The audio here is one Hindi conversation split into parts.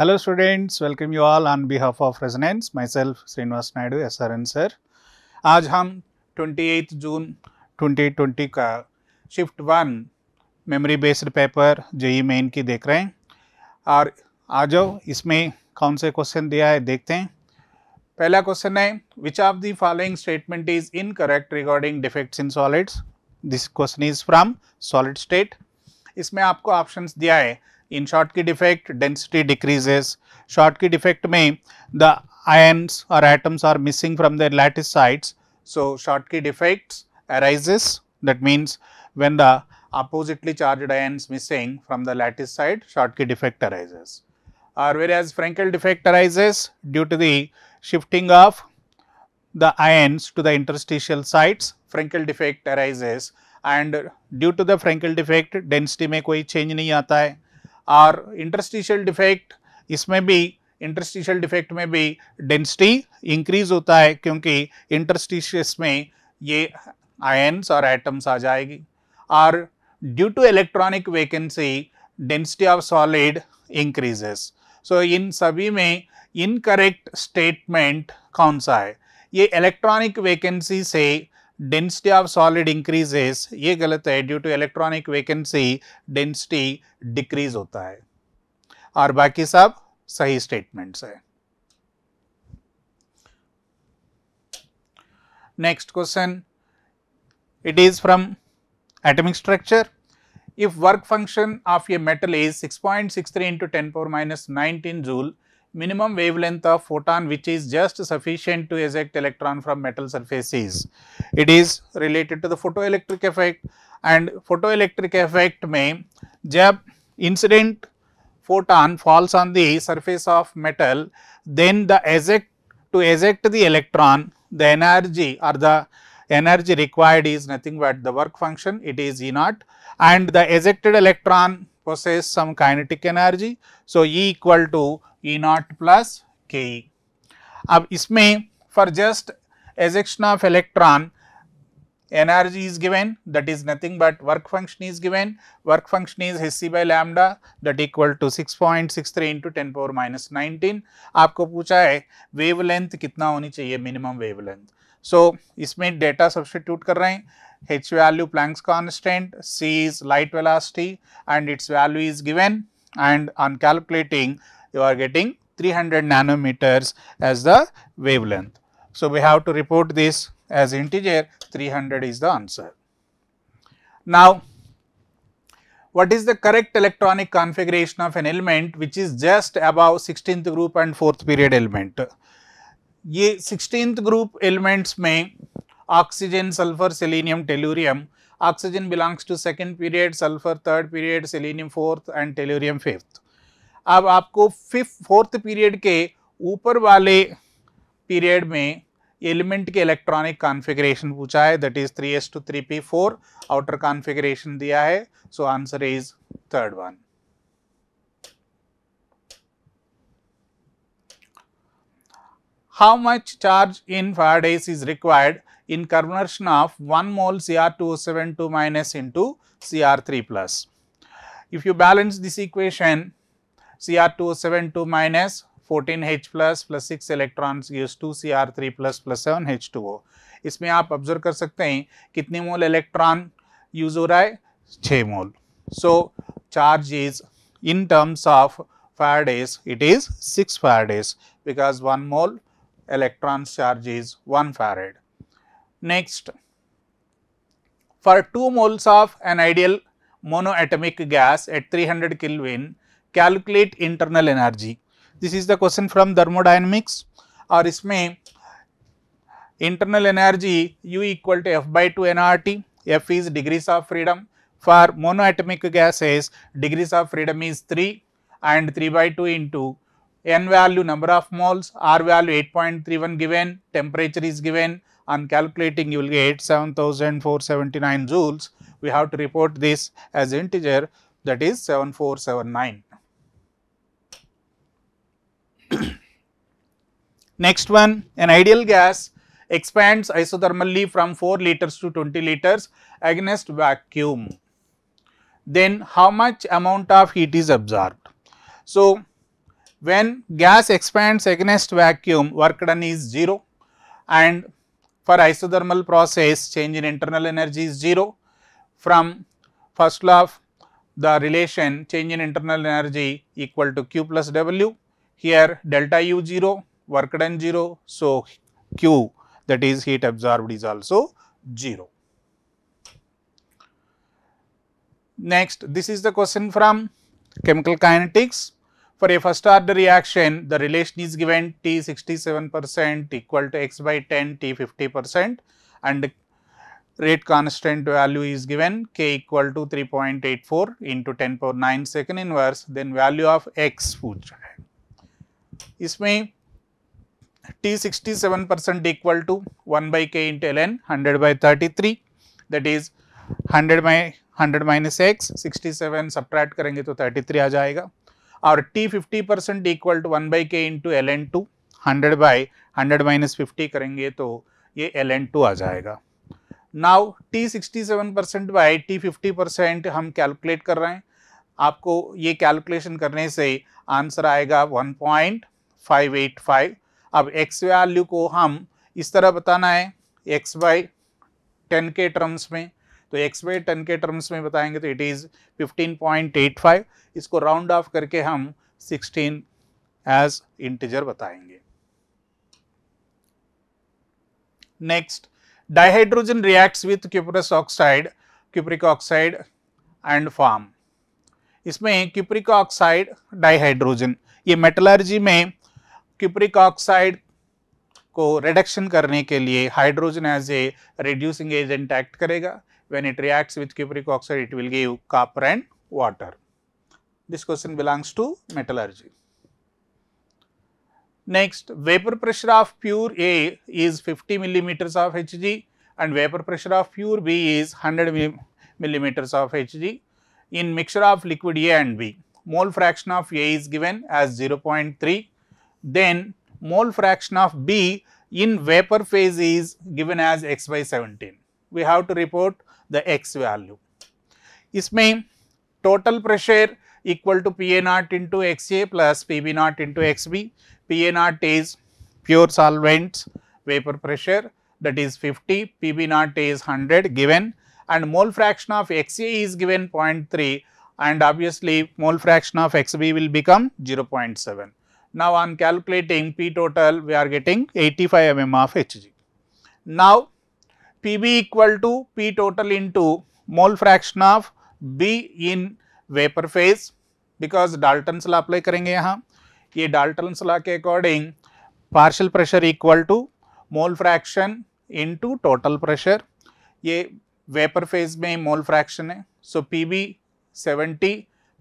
Hello students, welcome you all on behalf of Resonance, myself Srinivas Naidu, SRN sir. आज हम 28 जून 2020 का shift one memory based paper JEE Main की देख रहे हैं और आ जाओ इसमें कौन से क्वेश्चन दिया है देखते हैं पहला क्वेश्चन है which of the following statement is incorrect regarding defects in solids this question is from solid state इसमें आपको ऑप्शंस दिया है in Schottky defect density decreases. Schottky defect may the ions or atoms are missing from their lattice sites. So, Schottky defects arises that means when the oppositely charged ions missing from the lattice side Schottky defect arises or whereas Frenkel defect arises due to the shifting of the ions to the interstitial sites Frenkel defect arises and due to the Frenkel defect density may कोई change नहीं आता है और इंटरस्टिशियल डिफेक्ट इसमें भी इंटरस्टिशियल डिफेक्ट में भी डेंसिटी इंक्रीज होता है क्योंकि इंटरस्टिशियस में ये आयन्स और एटम्स आ जाएगी और due to electronic vacancy density of solid increases so इन सभी में इनकरेक्ट स्टेटमेंट कौन सा है ये इलेक्ट्रॉनिक वेकेंसी से density of solid increases ये गलत है due to electronic vacancy density decrease होता है और बाकी सब सही statements है Next question it is from atomic structure. If work function of a metal is 6.63 into 10 power minus 19 joule minimum wavelength of photon which is just sufficient to eject electron from metal surfaces. It is related to the photoelectric effect and photoelectric effect may jab incident photon falls on the surface of metal then the eject to eject the electron the energy or the energy required is nothing but the work function it is E naught and the ejected electron possess some kinetic energy. So, E equal to E naught plus k E. अब इसमें for just ejection of electron energy is given that is nothing but work function is given. Work function is Hc by lambda that equal to 6.63 into 10 power minus 19. आपको पूछा है wavelength कितना होनी चाहिए minimum wavelength. So, इसमें data substitute कर रहे हैं h value Planck's constant, c is light velocity and its value is given and on calculating you are getting 300 nanometers as the wavelength. So, we have to report this as integer 300 is the answer. Now, what is the correct electronic configuration of an element which is just above 16th group and 4th period element? ये 16th group elements में oxygen, sulfur, selenium, tellurium. Oxygen belongs to second period, sulfur third period, selenium fourth and tellurium fifth. अब आपको फिफ्थ फोर्थ पीरियड के ऊपर वाले पीरियड में एलिमेंट के इलेक्ट्रॉनिक कॉन्फ़िगरेशन पूछा है that is 3s two 3p4 outer configuration दिया है so answer is third one how much charge in Faradays is required in conversion of 1 mole Cr2O72 minus into Cr3 plus. If you balance this equation Cr2O72 minus 14H plus plus 6 electrons gives 2 Cr3 plus plus 7 H2O. इसमें आप ऑब्जर्व कर सकते हैं कितने मोल इलेक्ट्रॉन यूज हो रहा है 6 मोल. So charge is in terms of Faradays it is 6 Faradays because 1 mole electron's charge is 1 farad. Next, for 2 moles of an ideal monoatomic gas at 300 Kelvin, calculate internal energy. This is the question from thermodynamics और इसमें internal energy U equal to F by 2 nRT, F is degrees of freedom. For monoatomic gases, degrees of freedom is 3 and 3 by 2 into n value number of moles, r value 8.31 given, temperature is given, on calculating you will get 7,479 joules. We have to report this as integer that is 7479. Next one, an ideal gas expands isothermally from 4 liters to 20 liters against vacuum. Then how much amount of heat is absorbed? So, when gas expands against vacuum work done is 0 and for isothermal process change in internal energy is 0 from first law of the relation change in internal energy equal to q plus w here delta u 0 work done 0 so q that is heat absorbed is also 0. Next this is the question from chemical kinetics For a first order reaction, the relation is given T 67 percent equal to x by 10 T 50 percent and rate constant value is given k equal to 3.84 into 10 power 9 second inverse then value of x पूछ is है t 67 percent equal to 1 by k into ln 100 by 33 that is 100 by 100 minus x 67 subtract karenge to 33 a jayega और t 50 percent equal to one by K into L N two hundred by hundred minus fifty करेंगे तो ये एल एन टू आ जाएगा now T sixty seven percent by T fifty percent हम कैलकुलेट कर रहे हैं आपको ये कैलकुलेशन करने से आंसर आएगा one point five eight five अब एक्स वैल्यू को हम इस तरह बताना है एक्स बाई टेन के टर्म्स में तो एक्स वे टन के टर्म्स में बताएंगे तो इट इज़ 15.85 इसको राउंड ऑफ करके हम 16 एज इंटीजर बताएंगे next dihydrogen reacts with cuprous oxide cupric oxide and form इसमें cupric ऑक्साइड डाइहाइड्रोजन ये मेटलर्जी में क्यूपरिक ऑक्साइड को रिडक्शन करने के लिए hydrogen as a reducing agent act करेगा when it reacts with cupric oxide it will give copper and water. This question belongs to metallurgy. Next vapor pressure of pure A is 50 millimeters of Hg and vapor pressure of pure B is 100 millimeters of Hg in mixture of liquid A and B. Mole fraction of A is given as 0.3 then mole fraction of B in vapor phase is given as x by 17. We have to report the x value. इसमें total pressure equal to PA naught into XA plus PB naught into XB. naught is pure solvents vapor pressure that is 50, PB naught is 100 given and mole fraction of XA is given 0.3 and obviously mole fraction of XB will become 0.7. Now, on calculating P total we are getting 85 mm of Hg. Now, Pb equal to P total into mole fraction of B in vapor phase because Dalton's law apply करेंगे यहाँ ये Dalton's law के according partial pressure equal to mole fraction into total pressure ये vapor phase में mole fraction है so Pb 70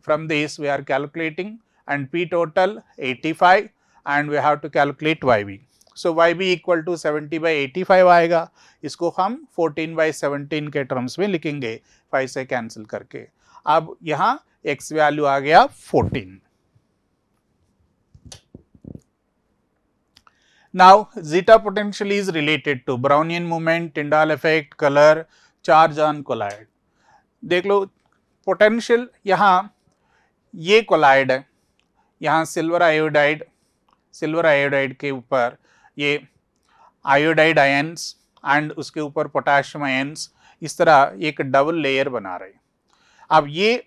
from this we are calculating and P total 85 and we have to calculate YB. So Y B equal to seventy by eighty five आएगा इसको हम फोर्टीन बाई सेवनटीन के टर्म्स में लिखेंगे फाइव से कैंसिल करके अब यहाँ एक्स वैल्यू आ गया fourteen now zeta potential is related to Brownian movement Tyndall effect colour charge on colloid देख लो पोटेंशियल यहाँ ये कोलाइड है यहाँ सिल्वर आयोडाइड सिल्वर आयोडाइड के ऊपर ये आयोडाइड आयन्स एंड उसके ऊपर पोटाशियम आयन्स इस तरह एक डबल लेयर बना रहे अब ये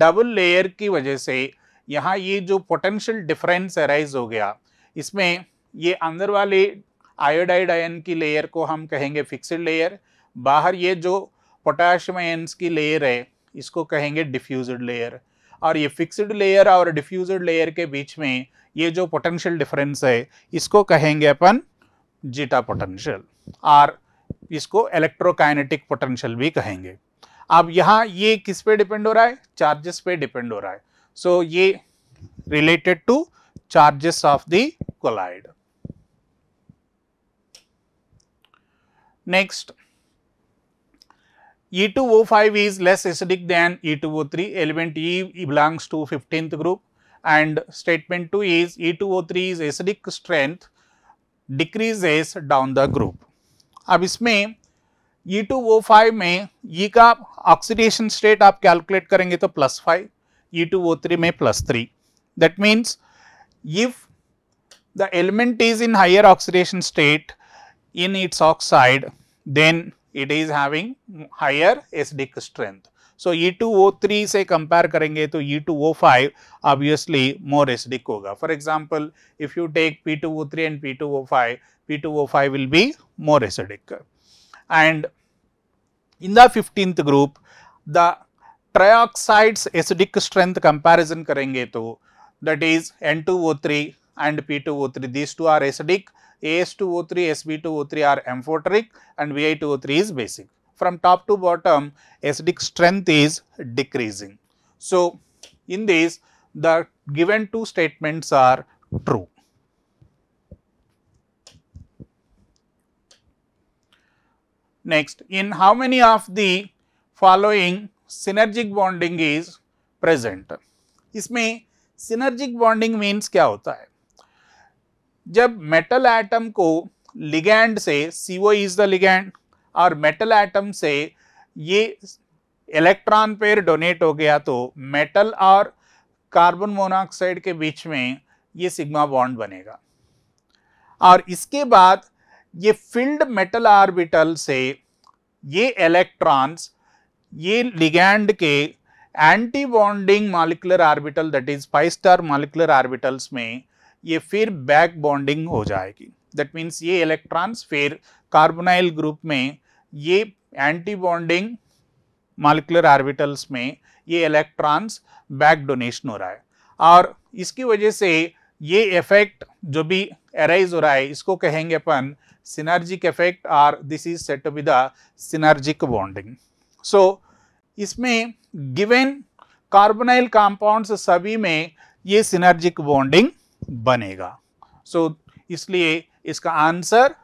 डबल लेयर की वजह से यहाँ ये जो पोटेंशियल डिफरेंस अराइज हो गया इसमें ये अंदर वाले आयोडाइड आयन की लेयर को हम कहेंगे फिक्सड लेयर बाहर ये जो पोटाशियम आयन्स की लेयर है इसको कहेंगे डिफ्यूज लेयर और ये फिक्सड लेयर और डिफ्यूज लेयर के बीच में ये जो पोटेंशियल डिफरेंस है इसको कहेंगे अपन जीटा पोटेंशियल और इसको इलेक्ट्रोकाइनेटिक पोटेंशियल भी कहेंगे अब यहाँ ये किस पे डिपेंड हो रहा है चार्जेस पे डिपेंड हो रहा है सो so, ये related to charges of the colloid next E2O5 is less acidic than E2O3, element e, e belongs to 15th group. and statement 2 is E2O3 is acidic strength decreases down the group. अब इसमें E2O5 में E का oxidation state आप calculate, करेंगे तो +5. E2O3 में plus 3. That means, if the element is in higher oxidation state in its oxide then it is having higher acidic strength. So E two O three से कंपेयर करेंगे तो E two O five obviously more acidic होगा for example if you take P two O three and P two O five P two O five will be more acidic and in the fifteenth group the trioxides acidic strength comparison करेंगे तो that is N two O three and P two O three this two are acidic A S two O three S B two O three are amphoteric and B I two O three is basic from top to bottom acidic strength is decreasing. So, in this the given two statements are true. Next, in how many of the following synergic bonding is present? इसमें synergic bonding means क्या होता है जब metal atom को ligand से CO is the ligand. और मेटल एटम से ये इलेक्ट्रॉन पेयर डोनेट हो गया तो मेटल और कार्बन मोनोऑक्साइड के बीच में ये सिग्मा बॉन्ड बनेगा और इसके बाद ये फिल्ड मेटल आर्बिटल से ये इलेक्ट्रॉन्स ये लिगैंड के anti bonding molecular orbital that is pi star molecular orbitals में ये फिर बैक बॉन्डिंग हो जाएगी दैट मीन्स ये इलेक्ट्रॉन्स फिर कार्बोनाइल ग्रुप में ये एंटी बॉन्डिंग मालिकुलर आर्बिटल्स में ये इलेक्ट्रॉन्स बैक डोनेशन हो रहा है और इसकी वजह से ये इफेक्ट जो भी अराइज हो रहा है इसको कहेंगे अपन सिनर्जिक इफेक्ट और this is set with synergic bonding so इसमें गिवन कार्बोनाइल कंपाउंड्स सभी में ये सिनर्जिक बॉन्डिंग बनेगा सो so, इसलिए इसका answer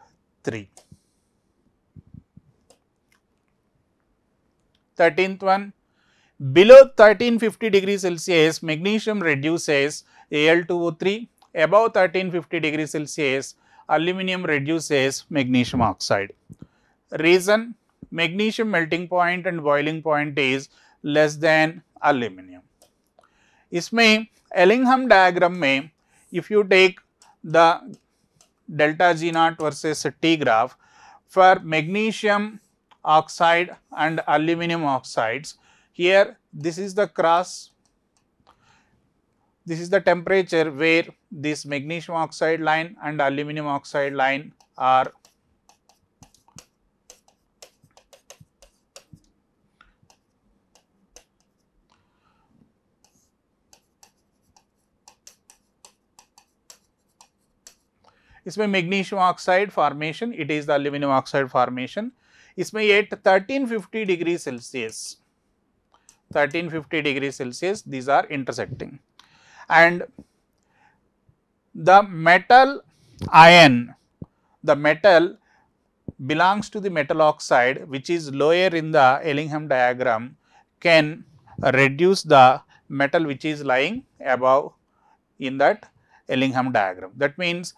three 13th one, below 1350 degree Celsius magnesium reduces Al2O3, above 1350 degree Celsius aluminum reduces magnesium oxide. Reason magnesium melting point and boiling point is less than aluminum. इसमें ellingham diagram में if you take the delta G naught versus T graph for magnesium oxide and aluminum oxides. Here this is the cross, this is the temperature where this magnesium oxide line and aluminum oxide line are is my magnesium oxide formation, it is the aluminum oxide formation इसमें at 1350 degree Celsius, 1350 degree Celsius these are intersecting and the metal iron, the metal belongs to the metal oxide which is lower in the Ellingham diagram can reduce the metal which is lying above in that Ellingham diagram. That means,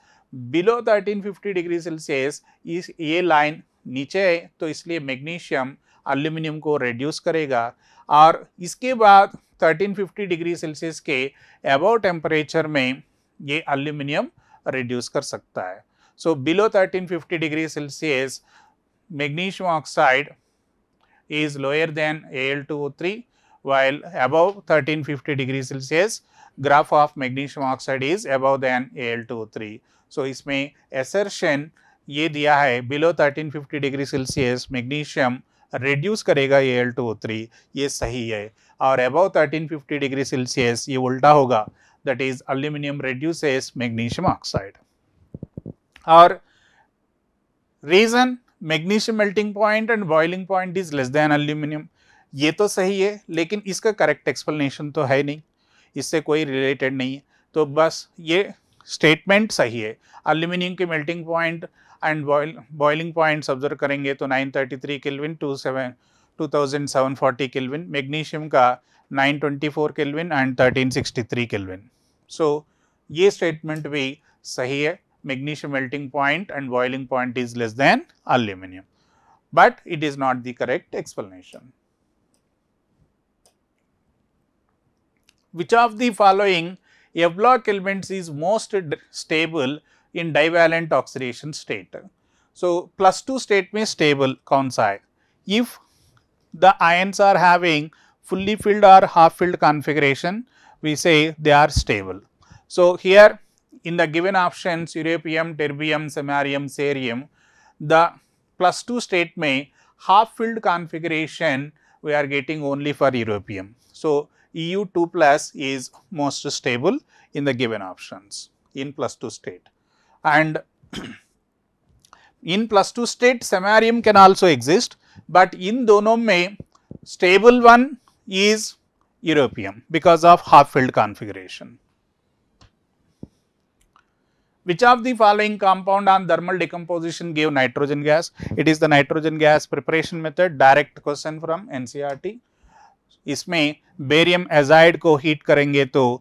below 1350 degree Celsius is a line नीचे है तो इसलिए मैग्नीशियम अल्यूमिनियम को रिड्यूस करेगा और इसके बाद 1350 डिग्री सेल्सियस के अब टेम्परेचर में ये अल्यूमिनियम रिड्यूस कर सकता है so below 1350 degree Celsius magnesium oxide is lower than Al2O3 while above 1350 degree celsius graph of magnesium oxide is above than three so इसमें एसरशन ये दिया है below 1350 degree Celsius magnesium reduce करेगा ये एल टू थ्री ये सही है और अबव 1350 डिग्री सेल्सियस ये उल्टा होगा that is aluminium reduces magnesium oxide और reason magnesium melting point and boiling point is less than aluminium ये तो सही है लेकिन इसका करेक्ट एक्सप्लेनेशन तो है नहीं इससे कोई रिलेटेड नहीं है तो बस ये स्टेटमेंट सही है अल्यूमिनियम के melting point and boil, boiling points observe करेंगे तो 933 kelvin, 27 2740 kelvin magnesium का 924 kelvin and 1363 kelvin. So, ये statement भी सही है magnesium melting point and boiling point is less than aluminum, but it is not the correct explanation. Which of the following a block elements is most stable in divalent oxidation state. So, plus 2 state may stable coincide. If the ions are having fully filled or half filled configuration, we say they are stable. So, here in the given options europium, terbium, samarium, cerium, the plus 2 state may half filled configuration we are getting only for europium. So, EU 2 plus is most stable in the given options in plus 2 state. and in plus 2 state samarium can also exist, but in दोनों में stable one is europium because of half filled configuration. Which of the following compound on thermal decomposition gave nitrogen gas? It is the nitrogen gas preparation method direct question from NCRT. Isme barium azide ko heat karenge to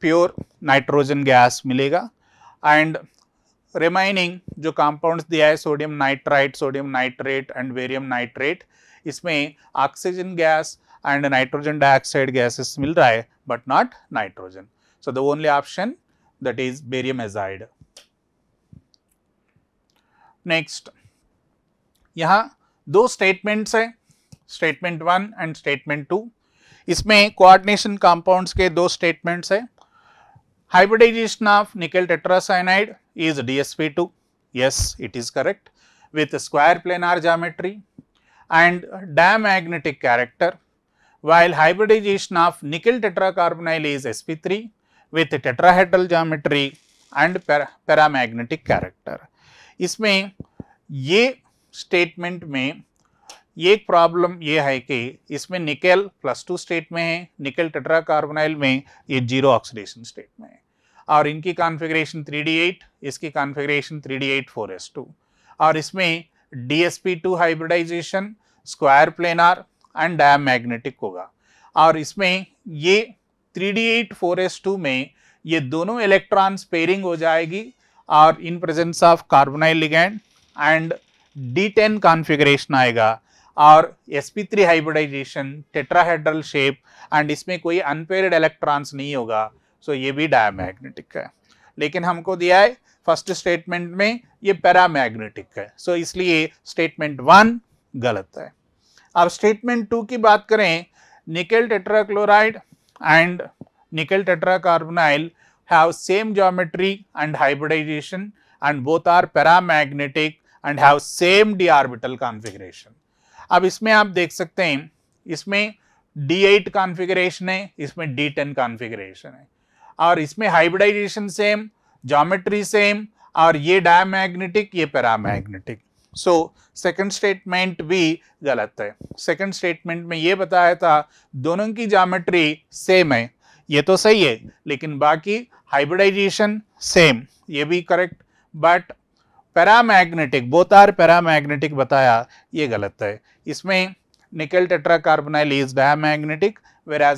pure nitrogen gas milega and remaining जो कंपाउंड्स दिया है sodium nitrite sodium nitrate and barium nitrate इसमें oxygen gas and nitrogen dioxide gases मिल रहा है but not nitrogen so the only option that is barium azide next यहाँ दो स्टेटमेंट्स है statement one and statement two इसमें कोऑर्डिनेशन कंपाउंड्स के दो स्टेटमेंट्स है हाइब्रिडाइजेशन ऑफ निकल टेट्रासाइनाइड is DSP2? Yes, it is correct with a square planar geometry and diamagnetic character while hybridization of nickel tetracarbonyl is sp3 with tetrahedral geometry and paramagnetic character. इसमें ये स्टेटमेंट में एक problem ये है कि इसमें nickel plus टू state में है nickel tetracarbonyl में ये zero oxidation state में है और इनकी कॉन्फ़िगरेशन 3d8 इसकी कॉन्फ़िगरेशन 3d8 4s2 और इसमें DsP2 hybridization square planar and diamagnetic होगा और इसमें ये 3d8 4s2 में ये दोनों इलेक्ट्रॉन्स पेयरिंग हो जाएगी और in presence of carbonyl ligand and D10 configuration आएगा और sp3 hybridisation tetrahedral shape and इसमें कोई अनपेयर्ड इलेक्ट्रॉन्स नहीं होगा सो ये भी डायमैग्नेटिक है लेकिन हमको दिया है फर्स्ट स्टेटमेंट में ये पैरामैग्नेटिक है सो इसलिए स्टेटमेंट वन गलत है अब स्टेटमेंट टू की बात करें nickel tetrachloride and nickel tetracarbonyl have same geometry and hybridization and both are paramagnetic and have same D orbital configuration अब इसमें आप देख सकते हैं इसमें एट कॉन्फ़िगरेशन है इसमें टेन कॉन्फ़िगरेशन है और इसमें हाइब्रिडाइजेशन सेम जोमेट्री सेम और ये डायमैग्नेटिक ये पैरामैग्नेटिक सो सेकंड स्टेटमेंट भी गलत है सेकंड स्टेटमेंट में ये बताया था दोनों की जामेट्री सेम है ये तो सही है लेकिन बाकी हाइब्रिडाइजेशन सेम ये भी correct but paramagnetic both are paramagnetic बताया ये गलत है इसमें nickel tetracarbonyl is diamagnetic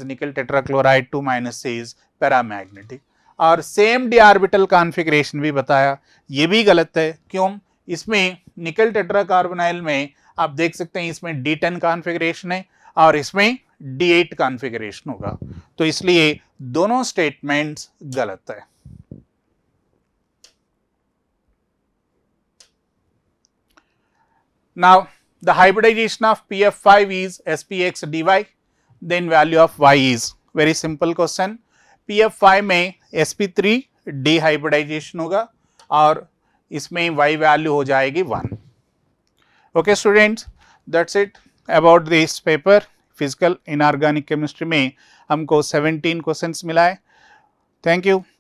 nickel tetrachloride two minus is paramagnetic और सेम डी आर्बिटल कॉन्फ़िगरेशन भी बताया ये भी गलत है क्यों इसमें निकल टेट्राकार्बोनाइल में आप देख सकते हैं इसमें डी टेन कॉन्फिग्रेशन है और इसमें डी एट कॉन्फिग्रेशन होगा तो इसलिए दोनों स्टेटमेंट्स गलत है Now, the hybridization of PF5 is SPX dy, then value of y is very simple question. P F five में एस पी थ्री डिहाइब्रिडाइजेशन होगा और इसमें वाई वैल्यू हो जाएगी one okay students that's it about this paper physical inorganic chemistry में हमको सेवेंटीन क्वेश्चन मिला है थैंक यू